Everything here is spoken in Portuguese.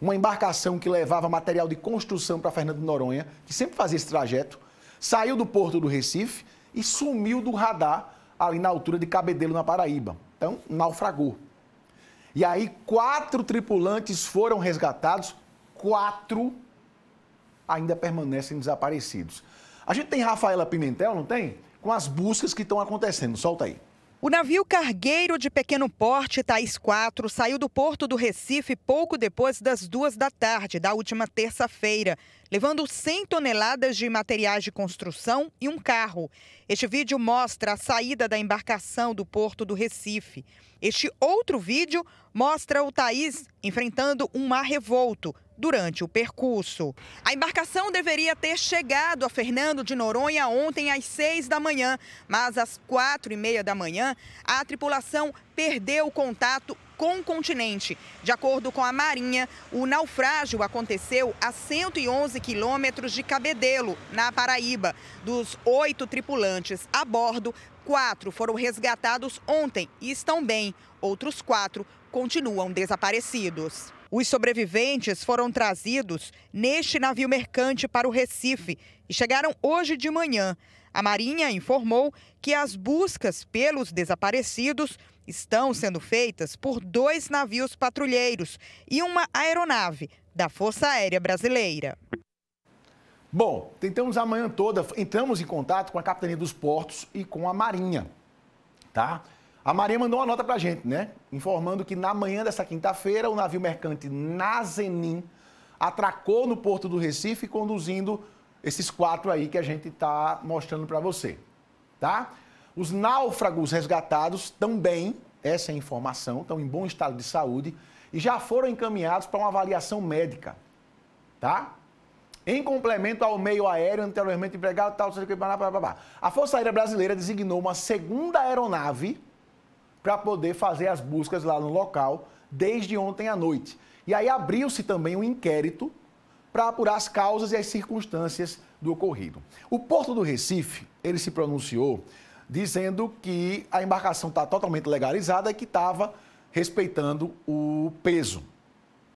uma embarcação que levava material de construção para Fernando Noronha, que sempre fazia esse trajeto, saiu do porto do Recife e sumiu do radar ali na altura de Cabedelo, na Paraíba. Então, naufragou. E aí, quatro tripulantes foram resgatados, quatro ainda permanecem desaparecidos. A gente tem Rafaela Pimentel, não tem? Com as buscas que estão acontecendo. Solta aí. O navio cargueiro de pequeno porte Thais 4 saiu do porto do Recife pouco depois das duas da tarde da última terça-feira levando 100 toneladas de materiais de construção e um carro. Este vídeo mostra a saída da embarcação do porto do Recife. Este outro vídeo mostra o Thaís enfrentando um mar revolto durante o percurso. A embarcação deveria ter chegado a Fernando de Noronha ontem às 6 da manhã, mas às quatro e meia da manhã, a tripulação perdeu o contato com o continente. De acordo com a Marinha, o naufrágio aconteceu a 111 quilômetros de Cabedelo, na Paraíba. Dos oito tripulantes a bordo, quatro foram resgatados ontem e estão bem. Outros quatro continuam desaparecidos. Os sobreviventes foram trazidos neste navio mercante para o Recife e chegaram hoje de manhã. A Marinha informou que as buscas pelos desaparecidos estão sendo feitas por dois navios patrulheiros e uma aeronave da Força Aérea Brasileira. Bom, tentamos a manhã toda, entramos em contato com a Capitania dos Portos e com a Marinha, tá? A Maria mandou uma nota para a gente, né? Informando que na manhã dessa quinta-feira, o navio mercante Nazenin atracou no porto do Recife, conduzindo esses quatro aí que a gente está mostrando para você, tá? Os náufragos resgatados também, essa é a informação, estão em bom estado de saúde e já foram encaminhados para uma avaliação médica, tá? Em complemento ao meio aéreo anteriormente empregado, tal, blá, blá, a Força Aérea Brasileira designou uma segunda aeronave para poder fazer as buscas lá no local desde ontem à noite. E aí abriu-se também um inquérito para apurar as causas e as circunstâncias do ocorrido. O Porto do Recife, ele se pronunciou dizendo que a embarcação está totalmente legalizada e que estava respeitando o peso